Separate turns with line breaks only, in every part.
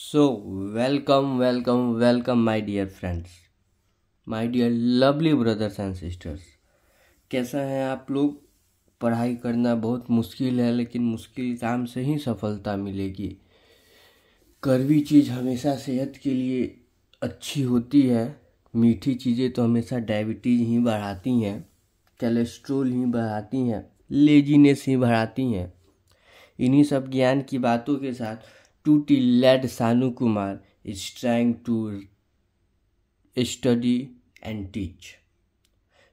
so welcome welcome welcome my dear friends my dear lovely brothers and sisters कैसा है आप लोग पढ़ाई करना बहुत मुश्किल है लेकिन मुश्किल काम से ही सफलता मिलेगी कड़वी चीज़ हमेशा सेहत के लिए अच्छी होती है मीठी चीज़ें तो हमेशा डायबिटीज़ ही बढ़ाती हैं कोलेस्ट्रोल ही बढ़ाती हैं लेजीनेस ही बढ़ाती हैं इन्हीं सब ज्ञान की बातों के साथ Tutti led Sanu Kumar is trying to study and teach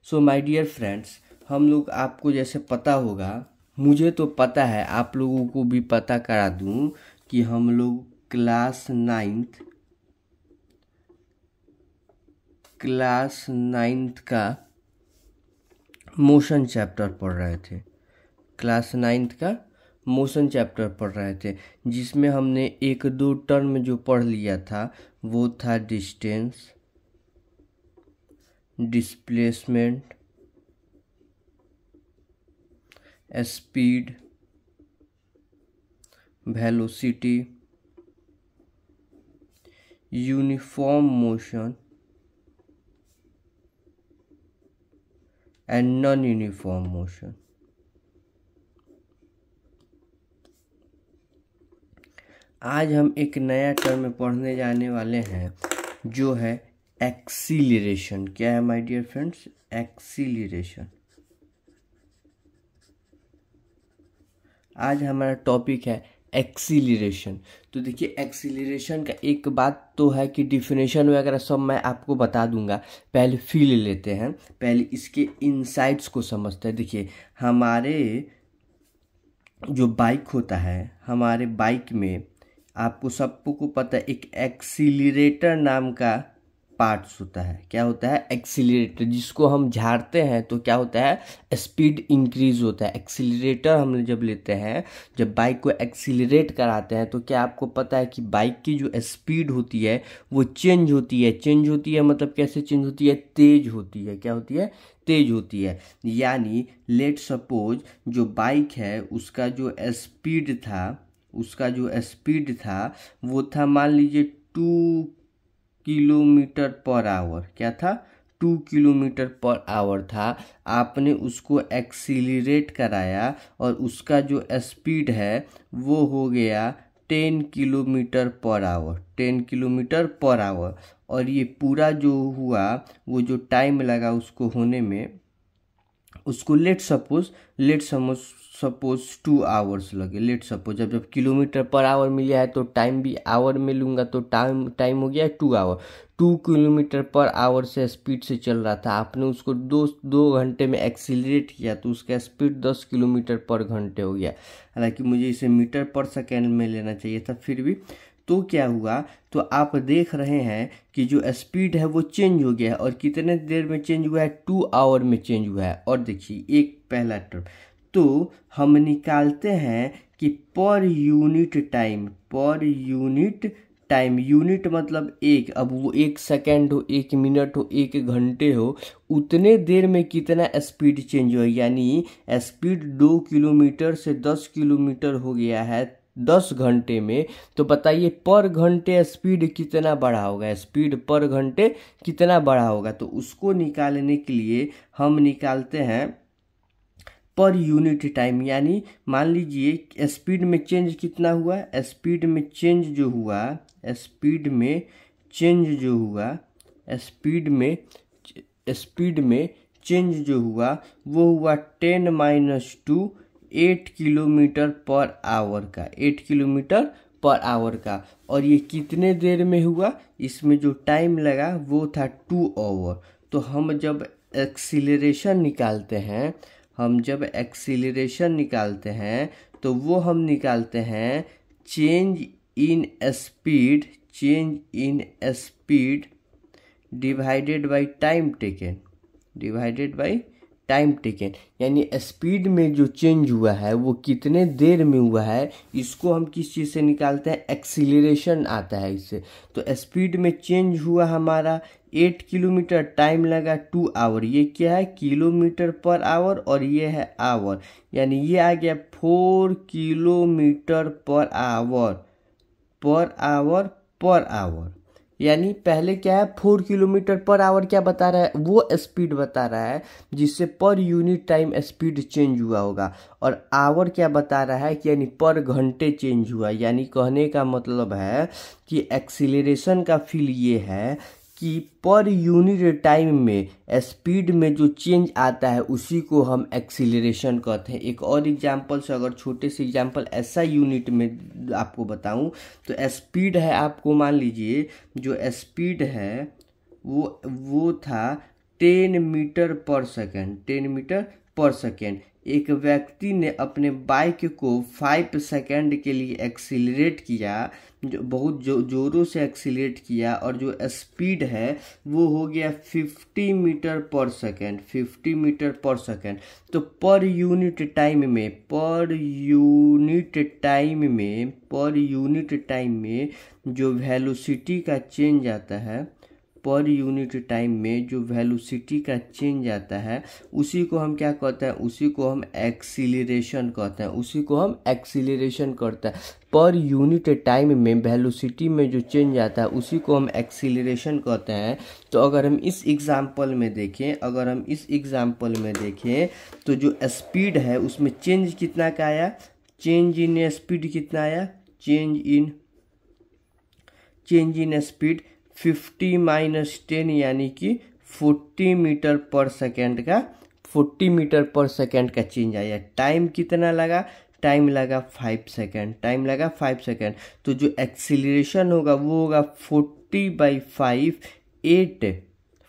so my dear friends हम लोग आपको जैसे पता होगा मुझे तो पता है आप लोगों को भी पता करा दूं कि हम लोग क्लास नाइन्थ क्लास नाइन्थ का मोशन चैप्टर पढ़ रहे थे क्लास नाइन्थ का मोशन चैप्टर पढ़ रहे थे जिसमें हमने एक दो टर्म जो पढ़ लिया था वो था distance displacement speed velocity uniform motion and non uniform motion आज हम एक नया टर्म पढ़ने जाने वाले हैं जो है एक्सीलरेशन क्या है माय डियर फ्रेंड्स एक्सीलरेशन आज हमारा टॉपिक है एक्सीलरेशन तो देखिए एक्सीलरेशन का एक बात तो है कि डिफिनेशन वगैरह सब मैं आपको बता दूंगा पहले फील लेते हैं पहले इसके इनसाइट्स को समझते हैं देखिए हमारे जो बाइक होता है हमारे बाइक में आपको सबको पता है एक एक्सीटर नाम का पार्ट्स होता है क्या होता है एक्सीटर जिसको हम झाड़ते हैं तो क्या होता है स्पीड इंक्रीज होता है एक्सीटर हम जब लेते हैं जब बाइक को एक्सीट कराते हैं तो क्या आपको पता है कि बाइक की जो स्पीड होती है वो चेंज होती है चेंज होती है मतलब कैसे चेंज होती है तेज होती है क्या होती है तेज होती है यानी लेट सपोज जो बाइक है उसका जो स्पीड था उसका जो स्पीड था वो था मान लीजिए टू किलोमीटर पर आवर क्या था टू किलोमीटर पर आवर था आपने उसको एक्सीलरेट कराया और उसका जो स्पीड है वो हो गया ten kilometre per hour ten kilometre per hour और ये पूरा जो हुआ वो जो टाइम लगा उसको होने में उसको let suppose let suppose suppose two hours लगे लेट सपोज जब जब किलोमीटर पर आवर मिल जाए है तो टाइम भी आवर में लूँगा तो टाइम टाइम हो गया two hour two kilometre per hour से स्पीड से चल रहा था आपने उसको दो दो घंटे में एक्सीलरेट किया तो उसका स्पीड दस किलोमीटर पर घंटे हो गया हालांकि मुझे इसे मीटर पर सेकेंड में लेना चाहिए था फिर भी तो क्या हुआ तो आप देख रहे हैं कि जो स्पीड है वो चेंज हो गया है और कितने देर में चेंज हुआ है टू आवर में चेंज हुआ है और देखिए एक पहला टर्म तो हम निकालते हैं कि per unit time per unit time unit मतलब एक अब वो एक सेकेंड हो एक मिनट हो एक घंटे हो उतने देर में कितना स्पीड चेंज हुआ यानी स्पीड दो किलोमीटर से दस किलोमीटर हो गया है दस घंटे में तो बताइए पर घंटे स्पीड कितना बढ़ा होगा स्पीड पर घंटे कितना बढ़ा होगा तो उसको निकालने के लिए हम निकालते हैं पर यूनिट टाइम यानी मान लीजिए स्पीड में चेंज कितना हुआ स्पीड में चेंज जो हुआ स्पीड में चेंज जो हुआ स्पीड में स्पीड में चेंज जो हुआ वो हुआ ten minus two eight kilometre per hour का एट किलोमीटर पर आवर का और ये कितने देर में हुआ इसमें जो टाइम लगा वो था टू आवर तो हम जब एक्सीलरेशन निकालते हैं हम जब एक्सीलरेशन निकालते हैं तो वो हम निकालते हैं change in speed change in speed divided by time taken divided by time taken यानी स्पीड में जो चेंज हुआ है वो कितने देर में हुआ है इसको हम किस चीज़ से निकालते हैं एक्सीलरेशन आता है इससे तो स्पीड में चेंज हुआ हमारा एट किलोमीटर टाइम लगा टू आवर ये क्या है किलोमीटर पर आवर और ये है आवर यानी ये आ गया four kilometre per hour per hour per hour यानी पहले क्या है फोर किलोमीटर पर आवर क्या बता रहा है वो स्पीड बता रहा है जिससे पर यूनिट टाइम स्पीड चेंज हुआ होगा और आवर क्या बता रहा है कि यानी पर घंटे चेंज हुआ यानी कहने का मतलब है कि एक्सीलरेशन का फील ये है कि पर यूनिट टाइम में स्पीड में जो चेंज आता है उसी को हम एक्सीलरेशन कहते हैं एक और एग्जांपल से अगर छोटे से एग्जांपल ऐसा यूनिट में आपको बताऊं तो स्पीड है आपको मान लीजिए जो स्पीड है वो वो था ten metre per second ten metre per second एक व्यक्ति ने अपने बाइक को फाइव सेकेंड के लिए एक्सीलरेट किया जो बहुत जो ज़ोरों से एक्सीलरेट किया और जो स्पीड है वो हो गया fifty metre per second fifty metre per second तो पर यूनिट टाइम में पर यूनिट टाइम में पर यूनिट टाइम में जो वेलोसिटी का चेंज आता है पर यूनिट टाइम में जो वेलोसिटी का चेंज आता है उसी को हम क्या कहते हैं उसी को हम एक्सीलरेशन कहते हैं उसी को हम एक्सीलरेशन करते हैं पर यूनिट टाइम में वेलोसिटी में जो चेंज आता है उसी को हम एक्सीलरेशन कहते हैं तो अगर हम इस एग्ज़ाम्पल में देखें अगर हम इस एग्ज़ाम्पल में देखें तो जो स्पीड है उसमें चेंज कितना का आया चेंज इन स्पीड कितना आया change in change in speed fifty minus ten यानी कि फोर्टी मीटर पर सेकेंड का फोर्टी मीटर पर सेकेंड का चेंज आया टाइम कितना लगा टाइम लगा फाइव सेकेंड टाइम लगा फाइव सेकेंड तो जो एक्सीलरेशन होगा वो होगा forty by five eight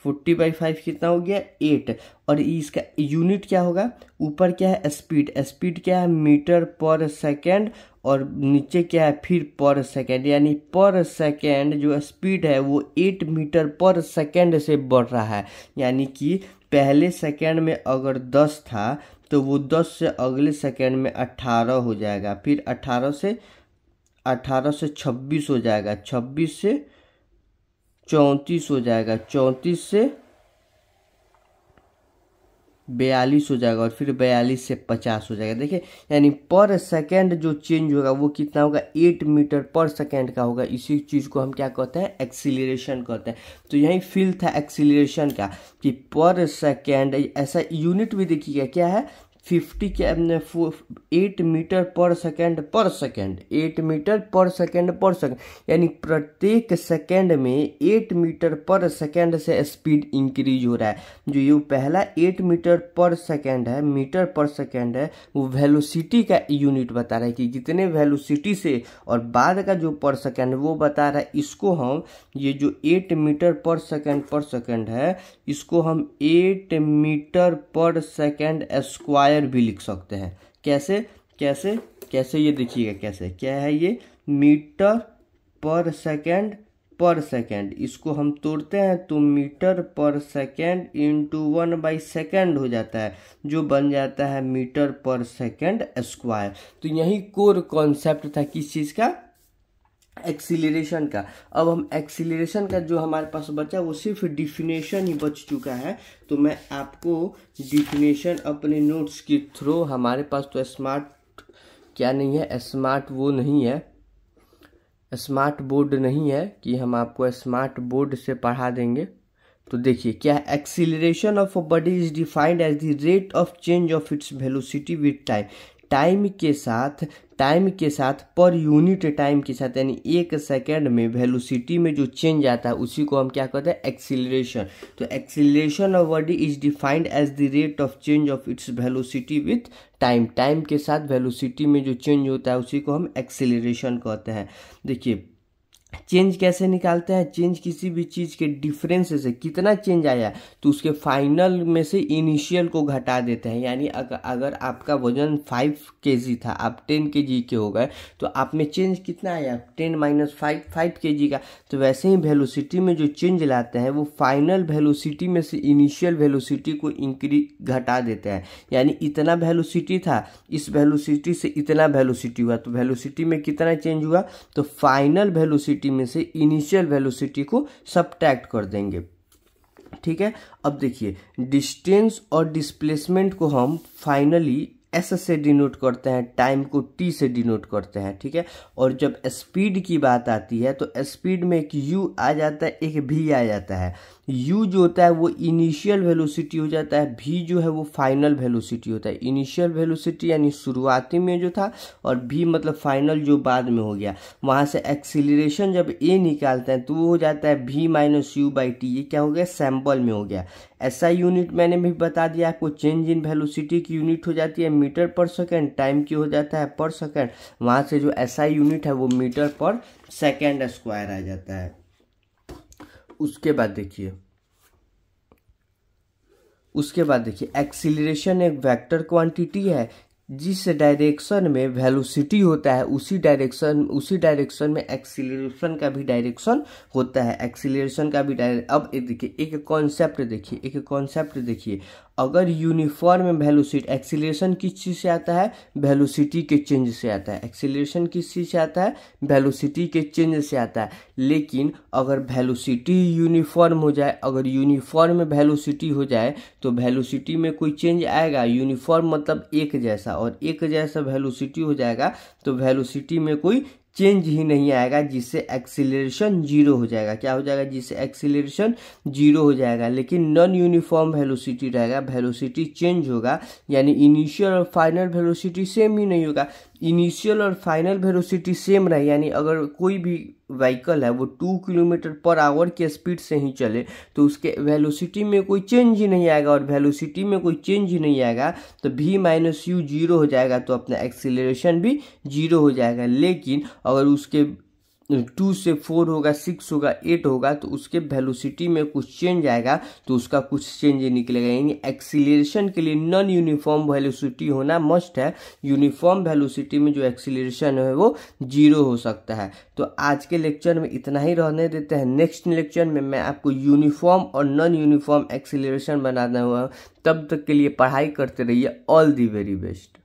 forty by five कितना हो गया एट और इसका यूनिट क्या होगा ऊपर क्या है स्पीड स्पीड क्या है मीटर पर सेकेंड और नीचे क्या है फिर पर सेकेंड यानी पर सेकेंड जो स्पीड है वो एट मीटर पर सेकेंड से बढ़ रहा है यानी कि पहले सेकेंड में अगर दस था तो वो दस से अगले सेकेंड में अट्ठारह हो जाएगा फिर अट्ठारह से अट्ठारह से छब्बीस हो जाएगा छब्बीस से चौंतीस हो जाएगा चौंतीस से बयालीस हो जाएगा और फिर बयालीस से पचास हो जाएगा देखिए यानी पर सेकेंड जो चेंज होगा वो कितना होगा एट मीटर पर सेकेंड का होगा इसी चीज़ को हम क्या कहते हैं एक्सीलरेशन कहते हैं तो यही फील था एक्सीलरेशन का कि पर सेकेंड ऐसा यूनिट भी देखिएगा क्या है फिफ्टी के अपने eight metre per second per second eight metre per second per second यानी प्रत्येक सेकेंड में एट मीटर पर सेकेंड से स्पीड इंक्रीज हो रहा है जो ये पहला एट मीटर पर सेकेंड है मीटर पर सेकेंड है वो वेलोसिटी का यूनिट बता रहा है कि कितने वेलोसिटी से और बाद का जो पर सेकेंड वो बता रहा है इसको हम ये जो eight metre per second per second है इसको हम eight metre per second square वायर भी लिख सकते हैं कैसे कैसे कैसे ये देखिएगा कैसे क्या है ये metre per second per second इसको हम तोड़ते हैं तो metre per second into one by second हो जाता है जो बन जाता है मीटर पर सेकेंड स्क्वायर तो यही कोर कॉन्सेप्ट था किस चीज़ का एक्सीलरेशन का अब हम एक्सीलरेशन का जो हमारे पास बचा वो सिर्फ डिफिनेशन ही बच चुका है तो मैं आपको डिफिनेशन अपने नोट्स के थ्रू हमारे पास तो स्मार्ट क्या नहीं है स्मार्ट वो नहीं है स्मार्ट बोर्ड नहीं है कि हम आपको स्मार्ट बोर्ड से पढ़ा देंगे तो देखिए क्या acceleration of a body is defined as the rate of change of its velocity with time time के साथ टाइम के साथ पर यूनिट टाइम के साथ यानी एक सेकेंड में वेलोसिटी में जो चेंज आता है उसी को हम क्या कहते हैं एक्सीलरेशन तो acceleration of body is defined as the rate of change of its velocity with time time के साथ वेलोसिटी में जो चेंज होता है उसी को हम एक्सिलेशन कहते हैं देखिए चेंज कैसे निकालते हैं चेंज किसी भी चीज़ के डिफरेंस से कितना चेंज आया तो उसके फाइनल में से इनिशियल को घटा देते हैं यानी अगर अगर आपका वजन फाइव के था आप टेन के के हो गए तो आप में चेंज कितना आया टेन माइनस फाइव फाइव के का तो वैसे ही वेलोसिटी में जो चेंज लाते हैं वो फाइनल वेलोसिटी में से इनिशियल वेलोसिटी को इंक्री घटा देते हैं यानी इतना वेलोसिटी था इस वेलोसिटी से इतना वेलोसिटी हुआ तो वेलोसिटी में कितना चेंज हुआ तो फाइनल वेलोसिटी वेलोसिटी में से इनिशियल वेलोसिटी को सब्ट्रैक्ट कर देंगे ठीक है अब देखिए डिस्टेंस और डिस्प्लेसमेंट को हम फाइनली एस से डिनोट करते हैं टाइम को टी से डिनोट करते हैं ठीक है और जब स्पीड की बात आती है तो स्पीड में एक यू आ जाता है एक भी आ जाता है यू जो होता है वो इनिशियल वेलोसिटी हो जाता है भी जो है वो फाइनल वेलोसिटी होता है इनिशियल वेलोसिटी यानी शुरुआती में जो था और भी मतलब फाइनल जो बाद में हो गया वहाँ से एक्सीलरेशन जब ए निकालते हैं तो वो हो जाता है भी माइनस यू बाई टी ये क्या हो गया सैम्पल में हो गया ऐसा यूनिट मैंने भी बता दिया आपको चेंज इन वेलोसिटी की यूनिट हो जाती है मीटर पर सेकेंड टाइम की हो जाता है पर सेकेंड वहाँ से जो ऐसा यूनिट है वो मीटर पर सेकेंड स्क्वायर आ जाता है उसके बाद देखिए उसके बाद देखिए एक्सीलरेशन एक वेक्टर क्वांटिटी है जिस डायरेक्शन में वेलोसिटी होता है उसी डायरेक्शन उसी डायरेक्शन में एक्सीलरेशन का भी डायरेक्शन होता है एक्सीलरेशन का भी डायरेक्ट अब एक देखिए एक कॉन्सेप्ट देखिए एक कॉन्सेप्ट देखिए अगर यूनिफॉर्म वेलोसिटी एक्सीलरेशन किस चीज़ से आता है वेलोसिटी के चेंज से आता है एक्सीलरेशन किस चीज़ से आता है वेलोसिटी के चेंज से आता है लेकिन अगर वेलोसिटी यूनिफॉर्म हो जाए अगर यूनिफॉर्म वेलोसिटी हो जाए तो वेलोसिटी में कोई चेंज आएगा यूनिफॉर्म मतलब एक जैसा और एक जैसा वेलोसिटी हो जाएगा तो वेलोसिटी में कोई चेंज ही नहीं आएगा जिससे एक्सीलरेशन जीरो हो जाएगा क्या हो जाएगा जिससे एक्सीलरेशन जीरो हो जाएगा लेकिन नॉन यूनिफॉर्म वेलोसिटी रहेगा वेलोसिटी चेंज होगा यानी इनिशियल और फाइनल वेलोसिटी सेम ही नहीं होगा इनिशियल और फाइनल वेलोसिटी सेम रहे यानी अगर कोई भी व्हीकल है वो टू किलोमीटर पर आवर के स्पीड से ही चले तो उसके वेलोसिटी में कोई चेंज ही नहीं आएगा और वेलोसिटी में कोई चेंज ही नहीं आएगा तो भी माइनस यू जीरो हो जाएगा तो अपना एक्सीलरेशन भी जीरो हो जाएगा लेकिन अगर उसके टू से फोर होगा सिक्स होगा एट होगा तो उसके वेलोसिटी में कुछ चेंज आएगा तो उसका कुछ चेंज निकलेगा यानी एक्सीलरेशन के लिए नॉन यूनिफॉर्म वेलोसिटी होना मस्ट है यूनिफॉर्म वेलोसिटी में जो एक्सीलरेशन है वो जीरो हो सकता है तो आज के लेक्चर में इतना ही रहने देते हैं नेक्स्ट लेक्चर में मैं आपको यूनिफॉर्म और नॉन यूनिफॉर्म एक्सीलरेशन बनाना हुआ तब तक के लिए पढ़ाई करते रहिए ऑल दी वेरी बेस्ट